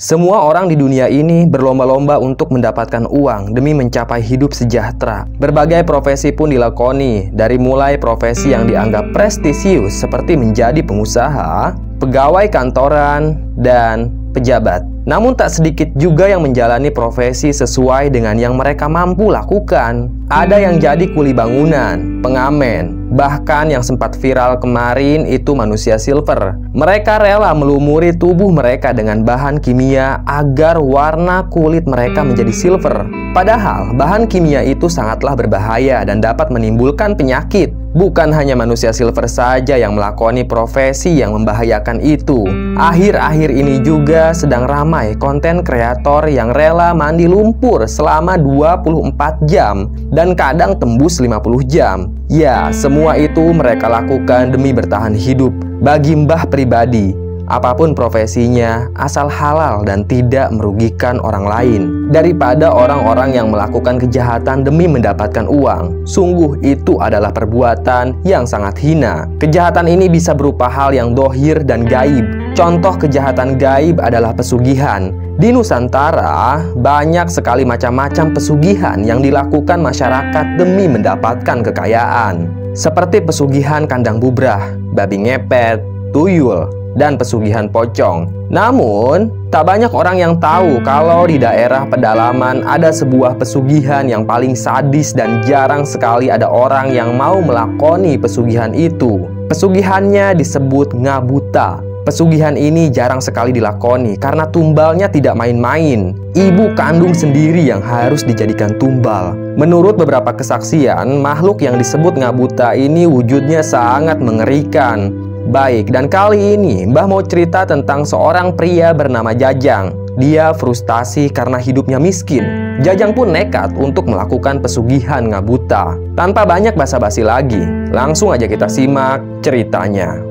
Semua orang di dunia ini berlomba-lomba untuk mendapatkan uang demi mencapai hidup sejahtera. Berbagai profesi pun dilakoni, dari mulai profesi yang dianggap prestisius seperti menjadi pengusaha, pegawai kantoran, dan pejabat. Namun tak sedikit juga yang menjalani profesi sesuai dengan yang mereka mampu lakukan. Ada yang jadi kuli bangunan, pengamen, bahkan yang sempat viral kemarin itu manusia silver. Mereka rela melumuri tubuh mereka dengan bahan kimia agar warna kulit mereka menjadi silver. Padahal bahan kimia itu sangatlah berbahaya dan dapat menimbulkan penyakit. Bukan hanya manusia silver saja yang melakoni profesi yang membahayakan itu. Akhir-akhir ini juga sedang ramai konten kreator yang rela mandi lumpur selama 24 jam dan kadang tembus 50 jam. Ya, semua itu mereka lakukan demi bertahan hidup. Bagi Mbah pribadi, apapun profesinya, asal halal dan tidak merugikan orang lain. Daripada orang-orang yang melakukan kejahatan demi mendapatkan uang, sungguh itu adalah perbuatan yang sangat hina. Kejahatan ini bisa berupa hal yang dohir dan gaib. Contoh kejahatan gaib adalah pesugihan, di Nusantara, banyak sekali macam-macam pesugihan yang dilakukan masyarakat demi mendapatkan kekayaan. Seperti pesugihan kandang bubrah, babi ngepet, tuyul, dan pesugihan pocong. Namun, tak banyak orang yang tahu kalau di daerah pedalaman ada sebuah pesugihan yang paling sadis dan jarang sekali ada orang yang mau melakoni pesugihan itu. Pesugihannya disebut ngabuta. Pesugihan ini jarang sekali dilakoni karena tumbalnya tidak main-main. Ibu kandung sendiri yang harus dijadikan tumbal. Menurut beberapa kesaksian, makhluk yang disebut ngabuta ini wujudnya sangat mengerikan. Baik, dan kali ini Mbah mau cerita tentang seorang pria bernama Jajang. Dia frustasi karena hidupnya miskin. Jajang pun nekat untuk melakukan pesugihan ngabuta. Tanpa banyak basa-basi lagi, langsung aja kita simak ceritanya.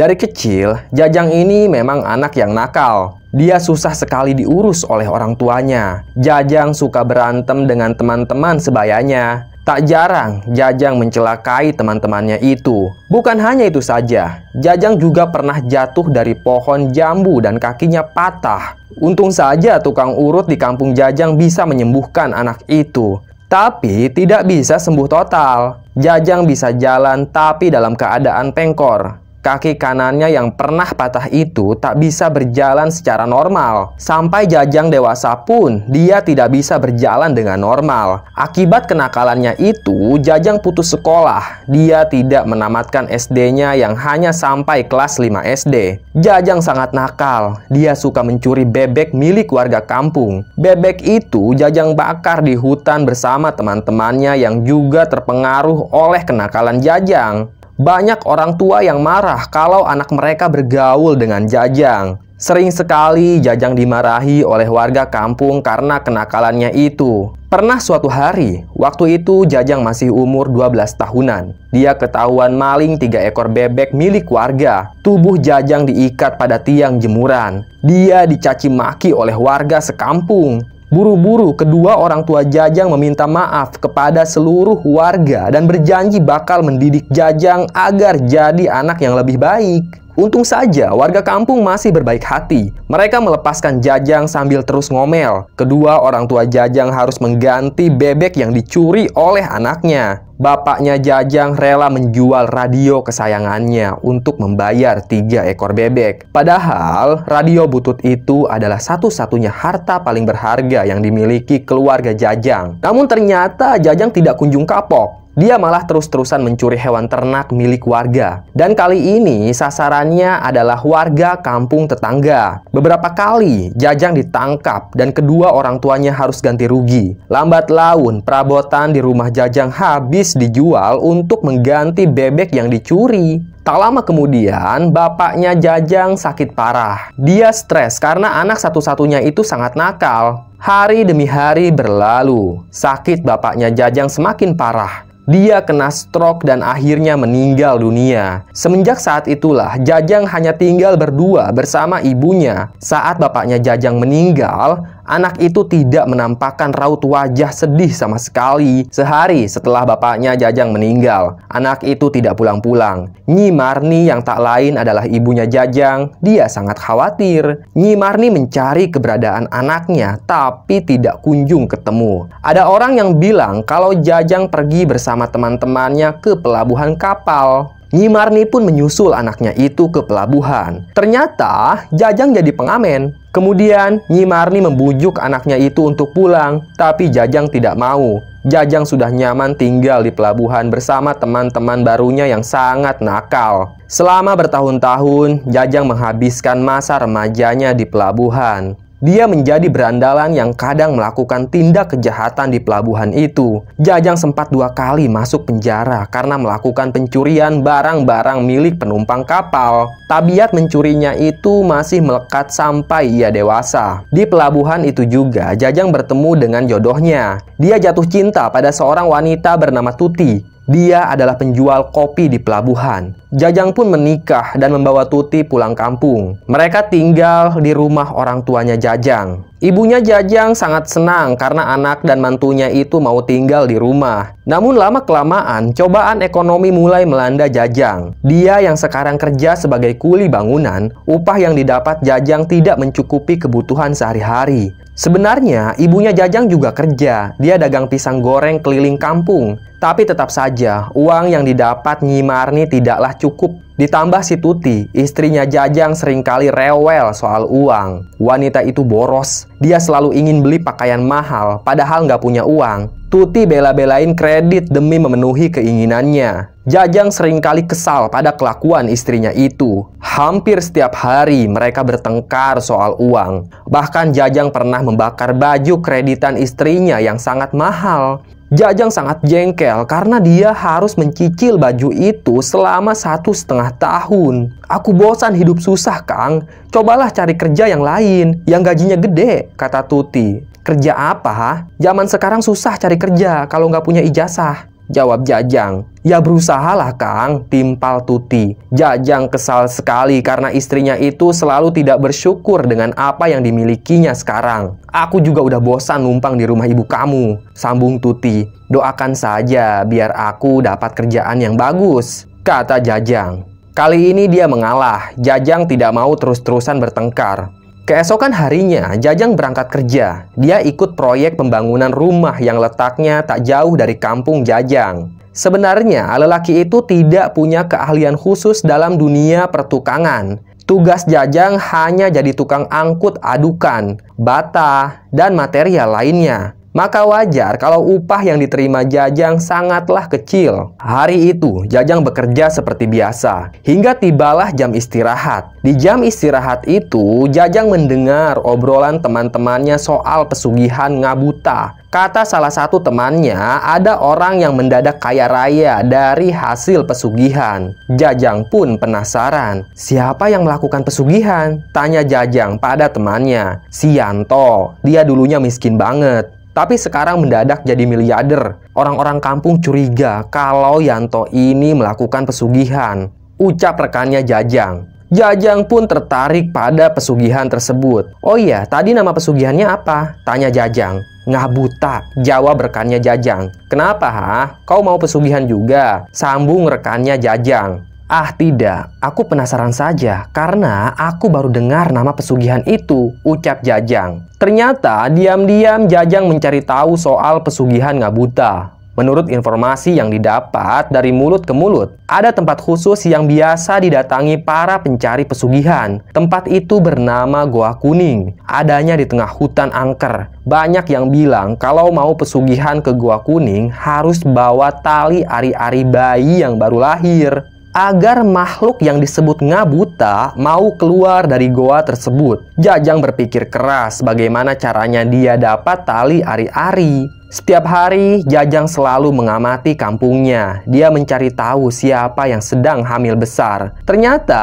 Dari kecil, Jajang ini memang anak yang nakal. Dia susah sekali diurus oleh orang tuanya. Jajang suka berantem dengan teman-teman sebayanya. Tak jarang, Jajang mencelakai teman-temannya itu. Bukan hanya itu saja, Jajang juga pernah jatuh dari pohon jambu dan kakinya patah. Untung saja tukang urut di kampung Jajang bisa menyembuhkan anak itu. Tapi tidak bisa sembuh total. Jajang bisa jalan tapi dalam keadaan pengkor kaki kanannya yang pernah patah itu tak bisa berjalan secara normal. Sampai Jajang dewasa pun, dia tidak bisa berjalan dengan normal. Akibat kenakalannya itu, Jajang putus sekolah. Dia tidak menamatkan SD-nya yang hanya sampai kelas 5 SD. Jajang sangat nakal. Dia suka mencuri bebek milik warga kampung. Bebek itu Jajang bakar di hutan bersama teman-temannya yang juga terpengaruh oleh kenakalan Jajang. Banyak orang tua yang marah kalau anak mereka bergaul dengan Jajang. Sering sekali Jajang dimarahi oleh warga kampung karena kenakalannya itu. Pernah suatu hari, waktu itu Jajang masih umur 12 tahunan. Dia ketahuan maling tiga ekor bebek milik warga. Tubuh Jajang diikat pada tiang jemuran. Dia dicaci maki oleh warga sekampung. Buru-buru kedua orang tua Jajang meminta maaf kepada seluruh warga dan berjanji bakal mendidik Jajang agar jadi anak yang lebih baik. Untung saja warga kampung masih berbaik hati. Mereka melepaskan Jajang sambil terus ngomel. Kedua orang tua Jajang harus mengganti bebek yang dicuri oleh anaknya. Bapaknya Jajang rela menjual radio kesayangannya untuk membayar tiga ekor bebek. Padahal radio butut itu adalah satu-satunya harta paling berharga yang dimiliki keluarga Jajang. Namun ternyata Jajang tidak kunjung kapok. Dia malah terus-terusan mencuri hewan ternak milik warga. Dan kali ini sasarannya adalah warga kampung tetangga. Beberapa kali Jajang ditangkap dan kedua orang tuanya harus ganti rugi. Lambat laun perabotan di rumah Jajang habis dijual untuk mengganti bebek yang dicuri. Tak lama kemudian, bapaknya Jajang sakit parah. Dia stres karena anak satu-satunya itu sangat nakal. Hari demi hari berlalu, sakit bapaknya Jajang semakin parah. Dia kena stroke dan akhirnya meninggal dunia. Semenjak saat itulah, Jajang hanya tinggal berdua bersama ibunya. Saat bapaknya Jajang meninggal, Anak itu tidak menampakkan raut wajah sedih sama sekali sehari setelah bapaknya Jajang meninggal. Anak itu tidak pulang-pulang. Nyi Marni yang tak lain adalah ibunya Jajang, dia sangat khawatir. Nyi Marni mencari keberadaan anaknya tapi tidak kunjung ketemu. Ada orang yang bilang kalau Jajang pergi bersama teman-temannya ke pelabuhan kapal. Nyimarni pun menyusul anaknya itu ke pelabuhan. Ternyata Jajang jadi pengamen. Kemudian Nyimarni membujuk anaknya itu untuk pulang, tapi Jajang tidak mau. Jajang sudah nyaman tinggal di pelabuhan bersama teman-teman barunya yang sangat nakal. Selama bertahun-tahun, Jajang menghabiskan masa remajanya di pelabuhan. Dia menjadi berandalan yang kadang melakukan tindak kejahatan di pelabuhan itu. Jajang sempat dua kali masuk penjara karena melakukan pencurian barang-barang milik penumpang kapal. Tabiat mencurinya itu masih melekat sampai ia dewasa. Di pelabuhan itu juga, Jajang bertemu dengan jodohnya. Dia jatuh cinta pada seorang wanita bernama Tuti. Dia adalah penjual kopi di pelabuhan. Jajang pun menikah dan membawa Tuti pulang kampung. Mereka tinggal di rumah orang tuanya Jajang. Ibunya Jajang sangat senang karena anak dan mantunya itu mau tinggal di rumah. Namun lama-kelamaan, cobaan ekonomi mulai melanda Jajang. Dia yang sekarang kerja sebagai kuli bangunan, upah yang didapat Jajang tidak mencukupi kebutuhan sehari-hari. Sebenarnya, ibunya Jajang juga kerja. Dia dagang pisang goreng keliling kampung. Tapi tetap saja, uang yang didapat Nyimarni tidaklah cukup. Ditambah si Tuti, istrinya Jajang seringkali rewel soal uang. Wanita itu boros. Dia selalu ingin beli pakaian mahal, padahal nggak punya uang. Tuti bela-belain kredit demi memenuhi keinginannya. Jajang seringkali kesal pada kelakuan istrinya itu. Hampir setiap hari mereka bertengkar soal uang. Bahkan Jajang pernah membakar baju kreditan istrinya yang sangat mahal. Jajang sangat jengkel karena dia harus mencicil baju itu selama satu setengah tahun. Aku bosan hidup susah, Kang. Cobalah cari kerja yang lain, yang gajinya gede, kata Tuti. Kerja apa? Zaman sekarang susah cari kerja kalau nggak punya ijazah. Jawab Jajang. Ya berusahalah Kang, timpal Tuti. Jajang kesal sekali karena istrinya itu selalu tidak bersyukur dengan apa yang dimilikinya sekarang. Aku juga udah bosan numpang di rumah ibu kamu. Sambung Tuti. Doakan saja biar aku dapat kerjaan yang bagus. Kata Jajang. Kali ini dia mengalah. Jajang tidak mau terus-terusan bertengkar. Keesokan harinya, Jajang berangkat kerja. Dia ikut proyek pembangunan rumah yang letaknya tak jauh dari kampung Jajang. Sebenarnya, lelaki itu tidak punya keahlian khusus dalam dunia pertukangan. Tugas Jajang hanya jadi tukang angkut adukan, bata, dan material lainnya. Maka wajar kalau upah yang diterima Jajang sangatlah kecil. Hari itu, Jajang bekerja seperti biasa, hingga tibalah jam istirahat. Di jam istirahat itu, Jajang mendengar obrolan teman-temannya soal pesugihan ngabuta. Kata salah satu temannya, ada orang yang mendadak kaya raya dari hasil pesugihan. Jajang pun penasaran, siapa yang melakukan pesugihan? Tanya Jajang pada temannya, si Yanto. Dia dulunya miskin banget. Tapi sekarang mendadak jadi miliarder. Orang-orang kampung curiga kalau Yanto ini melakukan pesugihan. Ucap rekannya Jajang. Jajang pun tertarik pada pesugihan tersebut. Oh iya, tadi nama pesugihannya apa? Tanya Jajang. buta, jawab rekannya Jajang. Kenapa, ha? Kau mau pesugihan juga? Sambung rekannya Jajang. Ah tidak, aku penasaran saja karena aku baru dengar nama pesugihan itu, ucap Jajang. Ternyata diam-diam Jajang mencari tahu soal pesugihan Ngabuta. Menurut informasi yang didapat dari mulut ke mulut, ada tempat khusus yang biasa didatangi para pencari pesugihan. Tempat itu bernama Goa Kuning. Adanya di tengah hutan angker. Banyak yang bilang kalau mau pesugihan ke Goa Kuning harus bawa tali ari-ari bayi yang baru lahir agar makhluk yang disebut ngabuta mau keluar dari goa tersebut. Jajang berpikir keras bagaimana caranya dia dapat tali ari-ari. Setiap hari, Jajang selalu mengamati kampungnya. Dia mencari tahu siapa yang sedang hamil besar. Ternyata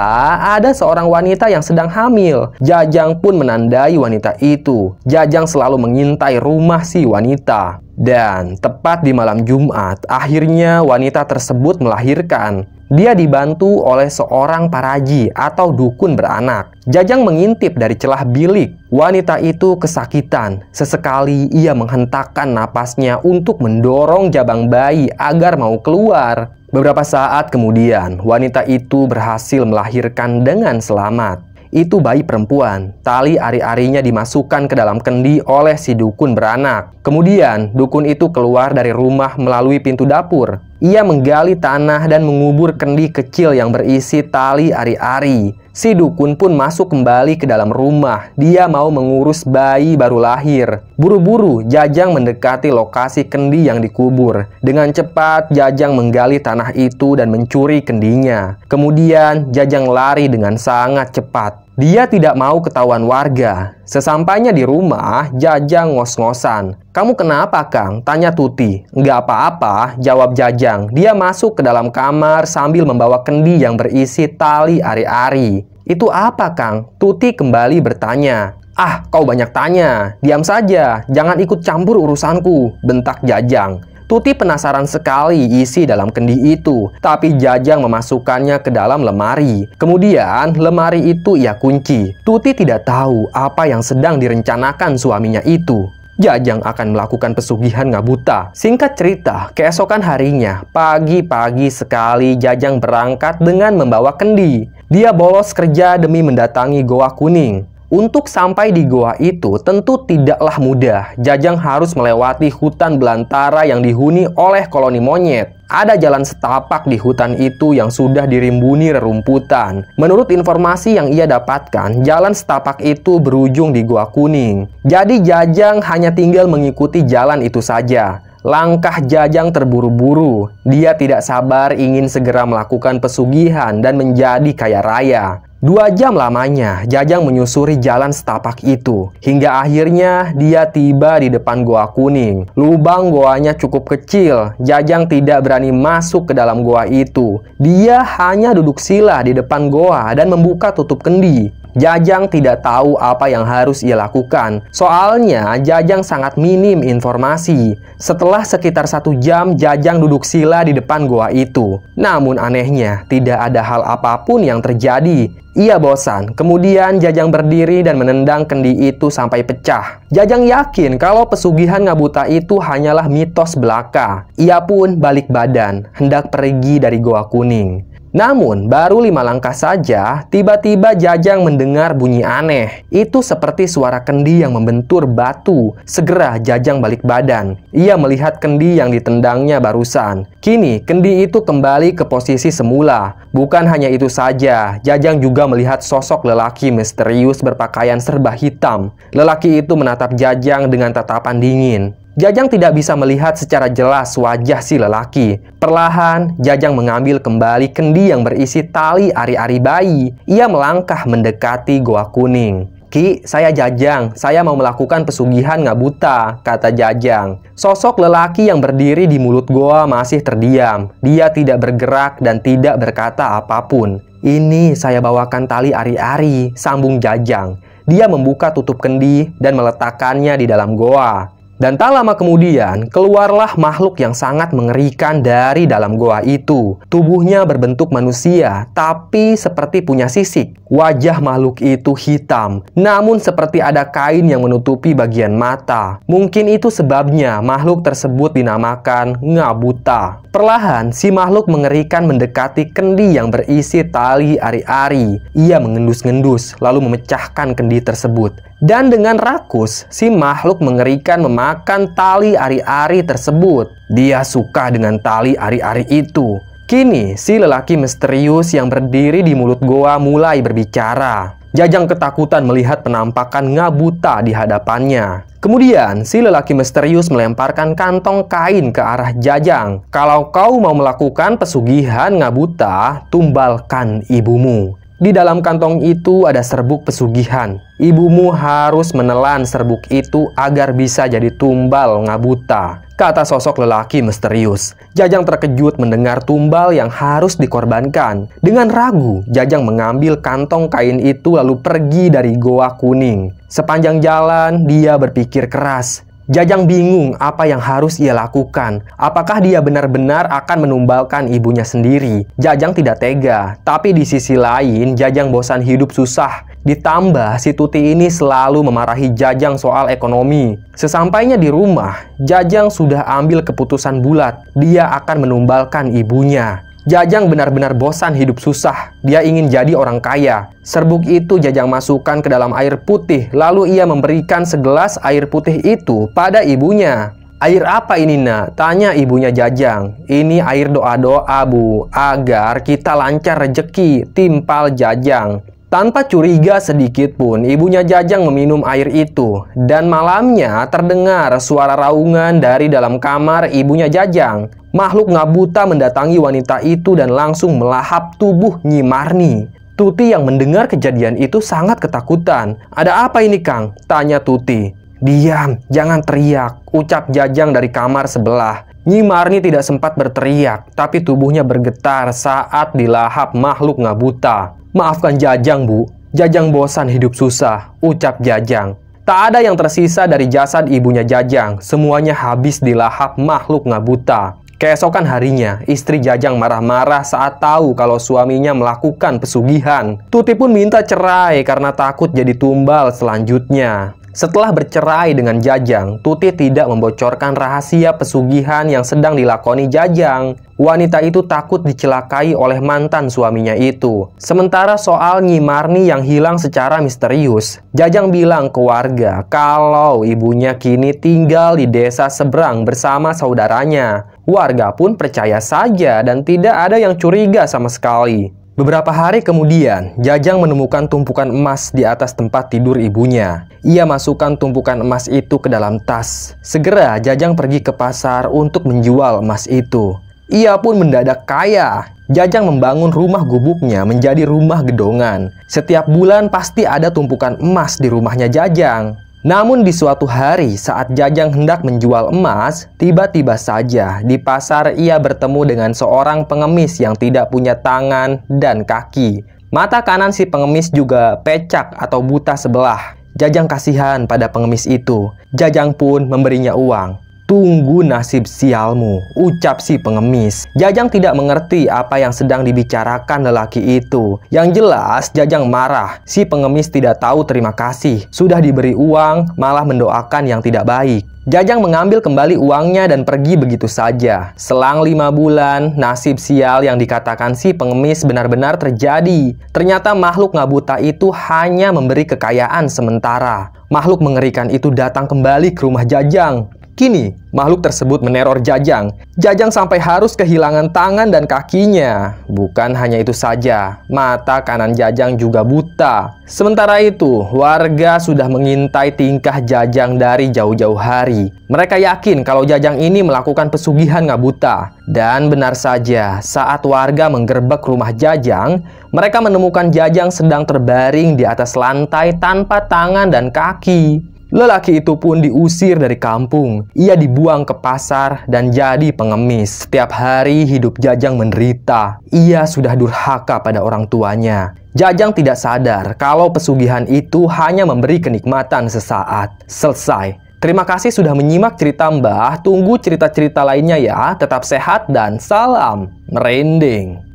ada seorang wanita yang sedang hamil. Jajang pun menandai wanita itu. Jajang selalu mengintai rumah si wanita. Dan tepat di malam Jumat, akhirnya wanita tersebut melahirkan. Dia dibantu oleh seorang paraji atau dukun beranak. Jajang mengintip dari celah bilik. Wanita itu kesakitan. Sesekali ia menghentakkan napasnya untuk mendorong jabang bayi agar mau keluar. Beberapa saat kemudian, wanita itu berhasil melahirkan dengan selamat. Itu bayi perempuan. Tali ari-arinya dimasukkan ke dalam kendi oleh si dukun beranak. Kemudian, dukun itu keluar dari rumah melalui pintu dapur. Ia menggali tanah dan mengubur kendi kecil yang berisi tali ari-ari. Si dukun pun masuk kembali ke dalam rumah. Dia mau mengurus bayi baru lahir. Buru-buru, Jajang mendekati lokasi kendi yang dikubur. Dengan cepat, Jajang menggali tanah itu dan mencuri kendinya. Kemudian, Jajang lari dengan sangat cepat. Dia tidak mau ketahuan warga. Sesampainya di rumah, Jajang ngos-ngosan. Kamu kenapa, Kang? Tanya Tuti. Nggak apa-apa, jawab Jajang. Dia masuk ke dalam kamar sambil membawa kendi yang berisi tali ari-ari. Itu apa, Kang? Tuti kembali bertanya. Ah, kau banyak tanya. Diam saja, jangan ikut campur urusanku, bentak Jajang. Tuti penasaran sekali isi dalam kendi itu, tapi Jajang memasukkannya ke dalam lemari. Kemudian, lemari itu ia kunci. Tuti tidak tahu apa yang sedang direncanakan suaminya itu. Jajang akan melakukan pesugihan Ngabuta. Singkat cerita, keesokan harinya, pagi-pagi sekali Jajang berangkat dengan membawa kendi. Dia bolos kerja demi mendatangi Goa Kuning. Untuk sampai di goa itu tentu tidaklah mudah. Jajang harus melewati hutan belantara yang dihuni oleh koloni monyet. Ada jalan setapak di hutan itu yang sudah dirimbuni rerumputan. Menurut informasi yang ia dapatkan, jalan setapak itu berujung di Goa Kuning. Jadi Jajang hanya tinggal mengikuti jalan itu saja. Langkah Jajang terburu-buru. Dia tidak sabar ingin segera melakukan pesugihan dan menjadi kaya raya. Dua jam lamanya, Jajang menyusuri jalan setapak itu. Hingga akhirnya, dia tiba di depan goa kuning. Lubang goanya cukup kecil, Jajang tidak berani masuk ke dalam goa itu. Dia hanya duduk sila di depan goa dan membuka tutup kendi. Jajang tidak tahu apa yang harus ia lakukan. Soalnya, Jajang sangat minim informasi. Setelah sekitar satu jam, Jajang duduk sila di depan goa itu. Namun anehnya, tidak ada hal apapun yang terjadi. Ia bosan. Kemudian Jajang berdiri dan menendang kendi itu sampai pecah. Jajang yakin kalau pesugihan Ngabuta itu hanyalah mitos belaka. Ia pun balik badan, hendak pergi dari Goa Kuning. Namun, baru lima langkah saja, tiba-tiba Jajang mendengar bunyi aneh. Itu seperti suara kendi yang membentur batu. Segera Jajang balik badan. Ia melihat kendi yang ditendangnya barusan. Kini, kendi itu kembali ke posisi semula. Bukan hanya itu saja, Jajang juga melihat sosok lelaki misterius berpakaian serba hitam. Lelaki itu menatap Jajang dengan tatapan dingin. Jajang tidak bisa melihat secara jelas wajah si lelaki. Perlahan, Jajang mengambil kembali kendi yang berisi tali ari-ari bayi. Ia melangkah mendekati goa kuning. Ki, saya Jajang. Saya mau melakukan pesugihan nggak buta, kata Jajang. Sosok lelaki yang berdiri di mulut goa masih terdiam. Dia tidak bergerak dan tidak berkata apapun. Ini saya bawakan tali ari-ari, sambung Jajang. Dia membuka tutup kendi dan meletakkannya di dalam goa. Dan tak lama kemudian, keluarlah makhluk yang sangat mengerikan dari dalam goa itu. Tubuhnya berbentuk manusia, tapi seperti punya sisik. Wajah makhluk itu hitam, namun seperti ada kain yang menutupi bagian mata. Mungkin itu sebabnya makhluk tersebut dinamakan Ngabuta. Perlahan, si makhluk mengerikan mendekati kendi yang berisi tali ari-ari. Ia mengendus-ngendus, lalu memecahkan kendi tersebut. Dan dengan rakus, si makhluk mengerikan memakai memakan tali ari-ari tersebut. Dia suka dengan tali ari-ari itu. Kini, si lelaki misterius yang berdiri di mulut goa mulai berbicara. Jajang ketakutan melihat penampakan ngabuta di hadapannya. Kemudian, si lelaki misterius melemparkan kantong kain ke arah Jajang. Kalau kau mau melakukan pesugihan ngabuta, tumbalkan ibumu. Di dalam kantong itu ada serbuk pesugihan. Ibumu harus menelan serbuk itu agar bisa jadi tumbal ngabuta, kata sosok lelaki misterius. Jajang terkejut mendengar tumbal yang harus dikorbankan. Dengan ragu, Jajang mengambil kantong kain itu lalu pergi dari goa kuning. Sepanjang jalan, dia berpikir keras. Jajang bingung apa yang harus ia lakukan. Apakah dia benar-benar akan menumbalkan ibunya sendiri? Jajang tidak tega, tapi di sisi lain Jajang bosan hidup susah. Ditambah si Tuti ini selalu memarahi Jajang soal ekonomi. Sesampainya di rumah, Jajang sudah ambil keputusan bulat. Dia akan menumbalkan ibunya. Jajang benar-benar bosan hidup susah. Dia ingin jadi orang kaya. Serbuk itu Jajang masukkan ke dalam air putih, lalu ia memberikan segelas air putih itu pada ibunya. Air apa ini nak? Tanya ibunya Jajang. Ini air doa-doa bu, agar kita lancar rejeki, timpal Jajang. Tanpa curiga sedikit pun, ibunya Jajang meminum air itu. Dan malamnya terdengar suara raungan dari dalam kamar ibunya Jajang. Makhluk ngabuta mendatangi wanita itu dan langsung melahap tubuh Nyimarni. Tuti yang mendengar kejadian itu sangat ketakutan. Ada apa ini Kang? Tanya Tuti. Diam, jangan teriak, ucap Jajang dari kamar sebelah. Nyi Marni tidak sempat berteriak, tapi tubuhnya bergetar saat dilahap makhluk ngabuta. Maafkan Jajang, Bu. Jajang bosan hidup susah, ucap Jajang. Tak ada yang tersisa dari jasad ibunya Jajang, semuanya habis dilahap makhluk ngabuta. Keesokan harinya, istri Jajang marah-marah saat tahu kalau suaminya melakukan pesugihan. Tuti pun minta cerai karena takut jadi tumbal selanjutnya. Setelah bercerai dengan Jajang, Tuti tidak membocorkan rahasia pesugihan yang sedang dilakoni Jajang. Wanita itu takut dicelakai oleh mantan suaminya itu. Sementara soal Nyimarni yang hilang secara misterius, Jajang bilang ke warga kalau ibunya kini tinggal di desa seberang bersama saudaranya. Warga pun percaya saja dan tidak ada yang curiga sama sekali. Beberapa hari kemudian, Jajang menemukan tumpukan emas di atas tempat tidur ibunya. Ia masukkan tumpukan emas itu ke dalam tas. Segera, Jajang pergi ke pasar untuk menjual emas itu. Ia pun mendadak kaya. Jajang membangun rumah gubuknya menjadi rumah gedongan. Setiap bulan pasti ada tumpukan emas di rumahnya Jajang. Namun di suatu hari saat Jajang hendak menjual emas, tiba-tiba saja di pasar ia bertemu dengan seorang pengemis yang tidak punya tangan dan kaki. Mata kanan si pengemis juga pecak atau buta sebelah. Jajang kasihan pada pengemis itu. Jajang pun memberinya uang. Tunggu nasib sialmu, ucap si pengemis. Jajang tidak mengerti apa yang sedang dibicarakan lelaki itu. Yang jelas, Jajang marah. Si pengemis tidak tahu terima kasih. Sudah diberi uang, malah mendoakan yang tidak baik. Jajang mengambil kembali uangnya dan pergi begitu saja. Selang lima bulan, nasib sial yang dikatakan si pengemis benar-benar terjadi. Ternyata makhluk ngabuta itu hanya memberi kekayaan sementara. Makhluk mengerikan itu datang kembali ke rumah Jajang. Kini, makhluk tersebut meneror Jajang. Jajang sampai harus kehilangan tangan dan kakinya. Bukan hanya itu saja, mata kanan Jajang juga buta. Sementara itu, warga sudah mengintai tingkah Jajang dari jauh-jauh hari. Mereka yakin kalau Jajang ini melakukan pesugihan buta. Dan benar saja, saat warga menggerbek rumah Jajang, mereka menemukan Jajang sedang terbaring di atas lantai tanpa tangan dan kaki. Lelaki itu pun diusir dari kampung. Ia dibuang ke pasar dan jadi pengemis. Setiap hari hidup Jajang menderita. Ia sudah durhaka pada orang tuanya. Jajang tidak sadar kalau pesugihan itu hanya memberi kenikmatan sesaat. Selesai. Terima kasih sudah menyimak cerita Mbah. Tunggu cerita-cerita lainnya ya. Tetap sehat dan salam merinding.